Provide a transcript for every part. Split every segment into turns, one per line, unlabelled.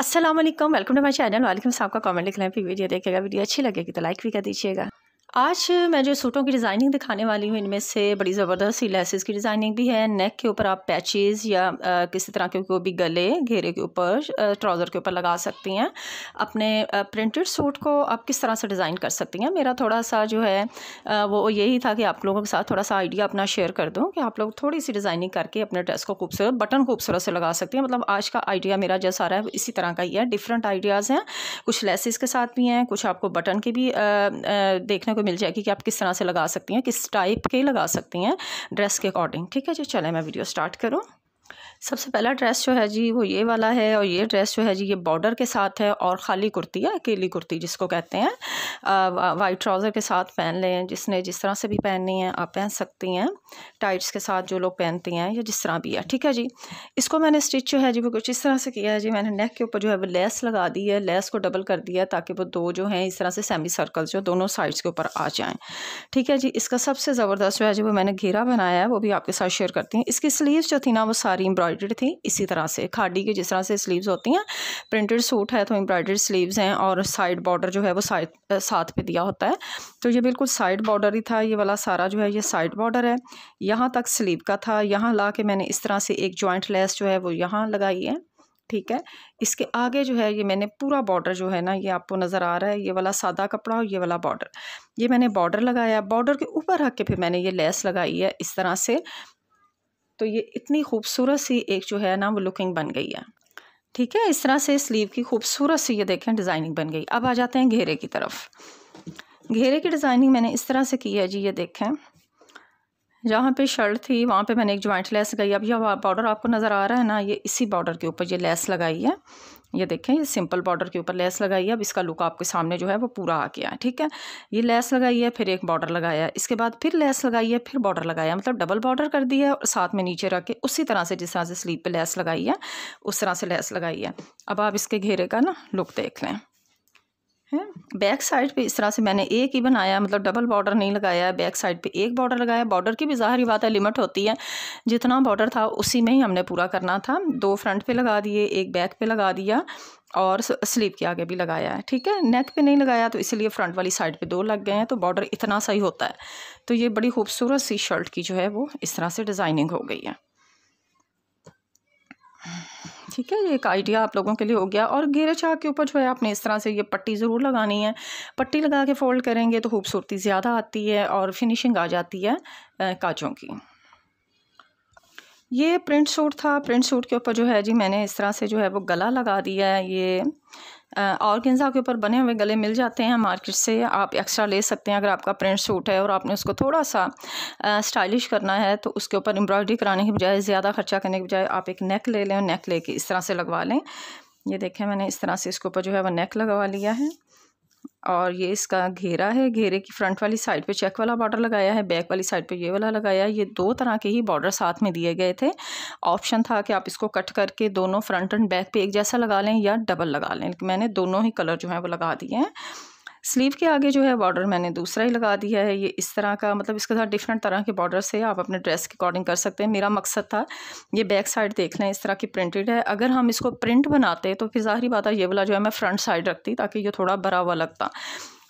Aslam welcome to my channel वालेकुम साहब का कमेंट लिख लें वीडियो देखेगा वीडियो अच्छी लगेगी तो लाइक भी कर दीजिएगा आज मैं जो सूटों की डिज़ाइनिंग दिखाने वाली हूँ इनमें से बड़ी ज़बरदस्त सी लेसेस की डिज़ाइनिंग भी है नेक के ऊपर आप पैचेज़ या आ, किसी तरह के कोई भी गले घेरे के ऊपर ट्राउज़र के ऊपर लगा सकती हैं अपने प्रिंटेड सूट को आप किस तरह से डिज़ाइन कर सकती हैं मेरा थोड़ा सा जो है आ, वो यही था कि आप लोगों के साथ थोड़ा सा आइडिया अपना शेयर कर दूँ कि आप लोग थोड़ी सी डिज़ाइनिंग करके अपने ड्रेस को खूबसूरत बटन खूबसूरत से लगा सकती हैं मतलब आज का आइडिया मेरा जैसा रहा है इसी तरह का ही है डिफरेंट आइडियाज़ हैं कुछ लेसेस के साथ भी हैं कुछ आपको बटन के भी देखने को को मिल जाएगी कि आप किस तरह से लगा सकती हैं किस टाइप के लगा सकती हैं ड्रेस के अकॉर्डिंग ठीक है जी चले मैं वीडियो स्टार्ट करूँ सबसे पहला ड्रेस जो है जी वो ये वाला है और ये ड्रेस जो है जी ये बॉर्डर के साथ है और खाली कुर्ती है अकेली कुर्ती जिसको कहते हैं वाइट ट्राउज़र के साथ पहन लें जिसने जिस तरह से भी पहननी है आप पहन सकती हैं टाइट्स के साथ जो लोग पहनती हैं या जिस तरह भी है ठीक है जी इसको मैंने स्टिच जो है जी वो कुछ इस तरह से किया है जी मैंने नेक के ऊपर जो है वो लेस लगा दी है लेस को डबल कर दिया ताकि वो दो जो हैं इस तरह से सेमी सर्कल जो दोनों साइड्स के ऊपर आ जाएँ ठीक है जी इसका सबसे ज़बरदस्त जो है जी वो मैंने घेरा बनाया है वो भी आपके साथ शेयर करती हैं इसकी स्लीव जो थी ना वो सारी सारी एम्ब्रॉयडर्ड थी इसी तरह से खाड़ी के जिस तरह से स्लीव्स होती हैं प्रिंटेड सूट है तो एम्ब्रॉयडर्ड स्लीव्स हैं और साइड बॉर्डर जो है वो साइड साथ पे दिया होता है तो ये बिल्कुल साइड बॉर्डर ही था ये वाला सारा जो है ये साइड बॉर्डर है यहाँ तक स्लीव का था यहाँ ला के मैंने इस तरह से एक ज्वाइंट लेस जो है वो यहाँ लगाई है ठीक है इसके आगे जो है ये मैंने पूरा बॉर्डर जो है ना ये आपको नज़र आ रहा है ये वाला सादा कपड़ा और ये वाला बॉर्डर ये मैंने बॉर्डर लगाया बॉर्डर के ऊपर रख के फिर मैंने ये लेस लगाई है इस तरह से तो ये इतनी खूबसूरत सी एक जो है ना वो लुकिंग बन गई है ठीक है इस तरह से स्लीव की खूबसूरत सी ये देखें डिज़ाइनिंग बन गई अब आ जाते हैं घेरे की तरफ घेरे की डिज़ाइनिंग मैंने इस तरह से की है जी ये देखें जहाँ पे शर्ट थी वहाँ पे मैंने एक ज्वाइंट लेस लगाई अब यह बॉर्डर आपको नज़र आ रहा है ना ये इसी बॉर्डर के ऊपर ये लेस लगाई है ये देखें ये सिंपल बॉर्डर के ऊपर लेस लगाई है अब इसका लुक आपके सामने जो है वो पूरा आ गया है ठीक है ये लेस लगाई है फिर एक बॉर्डर लगाया इसके बाद फिर लेस लगाई है फिर बॉर्डर लगाया मतलब डबल बॉर्डर कर दिया है और साथ में नीचे रख के उसी तरह से जिस तरह से स्लीप पे लेस लगाई है उस तरह से लेस लगाई है अब आप इसके घेरे का ना लुक देख लें है बैक साइड पे इस तरह से मैंने एक ही बनाया मतलब डबल बॉर्डर नहीं लगाया है बैक साइड पे एक बॉर्डर लगाया बॉर्डर की भी ज़ाहरी बात है लिमिट होती है जितना बॉर्डर था उसी में ही हमने पूरा करना था दो फ्रंट पे लगा दिए एक बैक पे लगा दिया और स्लीव के आगे भी लगाया है ठीक है नेक पे नहीं लगाया तो इसलिए फ्रंट वाली साइड पे दो लग गए हैं तो बॉर्डर इतना सही होता है तो ये बड़ी खूबसूरत सी शर्ट की जो है वो इस तरह से डिज़ाइनिंग हो गई है ठीक है ये एक आइडिया आप लोगों के लिए हो गया और घेरे चाक के ऊपर जो है आपने इस तरह से ये पट्टी ज़रूर लगानी है पट्टी लगा के फोल्ड करेंगे तो खूबसूरती ज़्यादा आती है और फिनिशिंग आ जाती है काजों की ये प्रिंट सूट था प्रिंट सूट के ऊपर जो है जी मैंने इस तरह से जो है वो गला लगा दिया है ये ऑर्गेंजा के ऊपर बने हुए गले मिल जाते हैं मार्केट से आप एक्स्ट्रा ले सकते हैं अगर आपका प्रिंट सूट है और आपने उसको थोड़ा सा स्टाइलिश करना है तो उसके ऊपर एम्ब्रॉयडरी कराने के बजाय ज़्यादा ख़र्चा करने के बजाय आप एक नेक ले लें नेक लेके इस तरह से लगवा लें ये देखें मैंने इस तरह से इसके ऊपर जो है वह नेक लगवा लिया है और ये इसका घेरा है घेरे की फ्रंट वाली साइड पे चेक वाला बॉर्डर लगाया है बैक वाली साइड पे ये वाला लगाया है ये दो तरह के ही बॉर्डर साथ में दिए गए थे ऑप्शन था कि आप इसको कट करके दोनों फ्रंट एंड बैक पे एक जैसा लगा लें या डबल लगा लें मैंने दोनों ही कलर जो हैं वो लगा दिए हैं स्लीव के आगे जो है बॉर्डर मैंने दूसरा ही लगा दिया है ये इस तरह का मतलब इसके साथ डिफरेंट तरह के बॉर्डर से आप अपने ड्रेस के अकॉर्डिंग कर सकते हैं मेरा मकसद था ये बैक साइड देख लें इस तरह की प्रिंटेड है अगर हम इसको प्रिंट बनाते तो फिर ज़ाहरी बात है ये वाला जो है मैं फ्रंट साइड रखती ताकि ये थोड़ा भरा हुआ लगता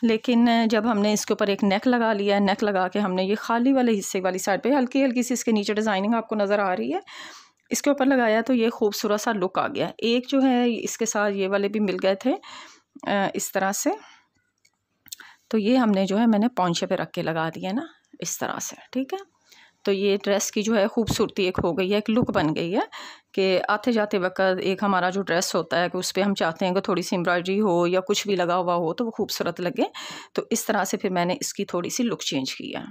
लेकिन जब हमने इसके ऊपर एक नेक लगा लिया है नेक लगा के हमने ये खाली वाले हिस्से वाली साइड पर हल्की हल्की सी इसके नीचे डिज़ाइनिंग आपको नज़र आ रही है इसके ऊपर लगाया तो ये खूबसूरत सा लुक आ गया एक जो है इसके साथ ये वाले भी मिल गए थे इस तरह से तो ये हमने जो है मैंने पौछे पे रख के लगा दिया ना इस तरह से ठीक है तो ये ड्रेस की जो है खूबसूरती एक हो गई है एक लुक बन गई है कि आते जाते वक्त एक हमारा जो ड्रेस होता है कि उस पर हम चाहते हैं कि थोड़ी सी एम्ब्रॉयडरी हो या कुछ भी लगा हुआ हो तो वो खूबसूरत लगे तो इस तरह से फिर मैंने इसकी थोड़ी सी लुक चेंज किया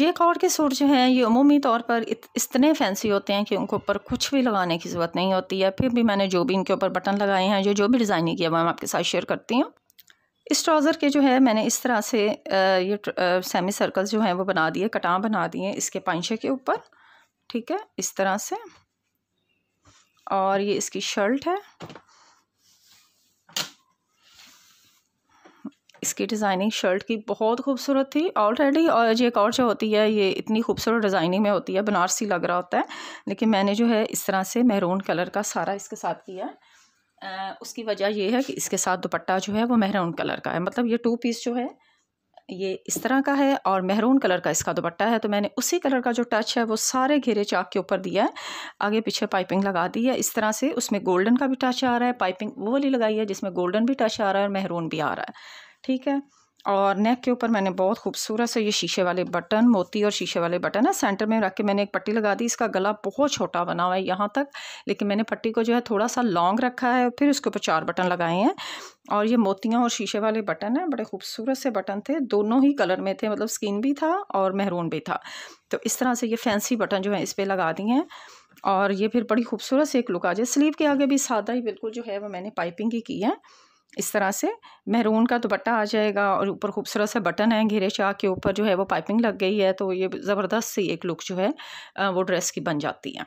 जे कॉर्ड के सूट जो हैं ये अमूमी तौर पर इत, इतने फैंसी होते हैं कि उनके ऊपर कुछ भी लगाने की ज़रूरत नहीं होती है फिर भी मैंने जो भी इनके ऊपर बटन लगाए हैं जो जो भी डिज़ाइनिंग किया हुआ मैं आपके साथ शेयर करती हूँ इस ट्राउज़र के जो है मैंने इस तरह से ये सेमी सर्कल्स जो हैं वो बना दिए कटा बना दिए इसके पाइशे के ऊपर ठीक है इस तरह से और ये इसकी शर्ट है इसकी डिज़ाइनिंग शर्ट की बहुत खूबसूरत थी ऑलरेडी और ये एक और जो होती है ये इतनी खूबसूरत डिज़ाइनिंग में होती है बनारसी लग रहा होता है लेकिन मैंने जो है इस तरह से मैरून कलर का सारा इसके साथ किया है उसकी वजह यह है कि इसके साथ दुपट्टा जो है वो महरून कलर का है मतलब ये टू पीस जो है ये इस तरह का है और महरून कलर का इसका दुपट्टा है तो मैंने उसी कलर का जो टच है वो सारे घेरे चाक के ऊपर दिया है आगे पीछे पाइपिंग लगा दी है इस तरह से उसमें गोल्डन का भी टच आ रहा है पाइपिंग वो वाली लगाई है जिसमें गोल्डन भी टच आ रहा है और महरून भी आ रहा है ठीक है और नेक के ऊपर मैंने बहुत खूबसूरत से ये शीशे वाले बटन मोती और शीशे वाले बटन है हाँ, सेंटर में रख के मैंने एक पट्टी लगा दी इसका गला बहुत छोटा बना हुआ है यहाँ तक लेकिन मैंने पट्टी को जो है थोड़ा सा लॉन्ग रखा है फिर उसके ऊपर चार बटन लगाए हैं और ये मोतियाँ और शीशे वाले बटन हैं बड़े खूबसूरत से बटन थे दोनों ही कलर में थे मतलब स्किन भी था और महरून भी था तो इस तरह से ये फैंसी बटन जो है इस पर लगा दिए हैं और ये फिर बड़ी खूबसूरत से एक लुक आ जाए स्लीव के आगे भी सादा ही बिल्कुल जो है वो मैंने पाइपिंग ही की है इस तरह से महरून का दुपट्टा आ जाएगा और ऊपर खूबसूरत सा बटन है घेरे शाह के ऊपर जो है वो पाइपिंग लग गई है तो ये ज़बरदस्त सी एक लुक जो है वो ड्रेस की बन जाती है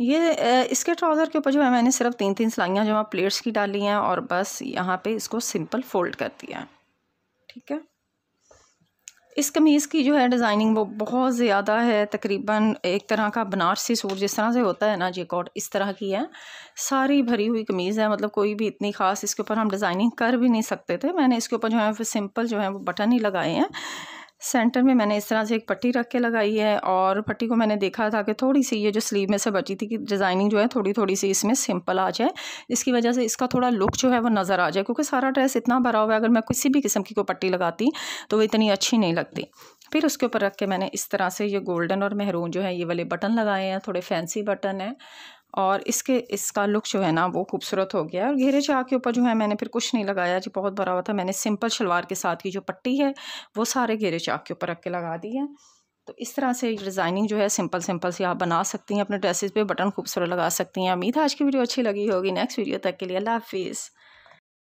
ये इसके ट्राउज़र के ऊपर जो है मैंने सिर्फ तीन तीन सिलाइयाँ जो है प्लेट्स की डाली हैं और बस यहाँ पे इसको सिंपल फोल्ड कर दिया है ठीक है इस कमीज़ की जो है डिज़ाइनिंग वो बहुत ज़्यादा है तकरीबन एक तरह का बनारसी सूट जिस तरह से होता है ना जी कॉट इस तरह की है सारी भरी हुई कमीज़ है मतलब कोई भी इतनी ख़ास इसके ऊपर हम डिज़ाइनिंग कर भी नहीं सकते थे मैंने इसके ऊपर जो है सिंपल जो है वो बटन ही लगाए हैं सेंटर में मैंने इस तरह से एक पट्टी रख के लगाई है और पट्टी को मैंने देखा था कि थोड़ी सी ये जो स्लीव में से बची थी कि डिज़ाइनिंग जो है थोड़ी थोड़ी सी इसमें सिंपल आ जाए जिसकी वजह से इसका थोड़ा लुक जो है वो नज़र आ जाए क्योंकि सारा ड्रेस इतना भरा हुआ है अगर मैं किसी भी किस्म की कोई पट्टी लगाती तो वो इतनी अच्छी नहीं लगती फिर उसके ऊपर रख के मैंने इस तरह से ये गोल्डन और मेहरून जो है ये वाले बटन लगाए हैं थोड़े फैंसी बटन हैं और इसके इसका लुक जो है ना वो खूबसूरत हो गया और घेरे चाह के ऊपर जो है मैंने फिर कुछ नहीं लगाया जी बहुत भरा हुआ था मैंने सिंपल शलवार के साथ की जो पट्टी है वो सारे घेरे चाह के ऊपर रख के लगा दी है तो इस तरह से डिज़ाइनिंग जो है सिंपल सिंपल से आप बना सकती हैं अपने ड्रेसेस पे बटन खूबसूरत लगा सकती हैं उम्मीद है आज की वीडियो अच्छी लगी होगी नेक्स्ट वीडियो तक के लिए अल्लाह हाफिज़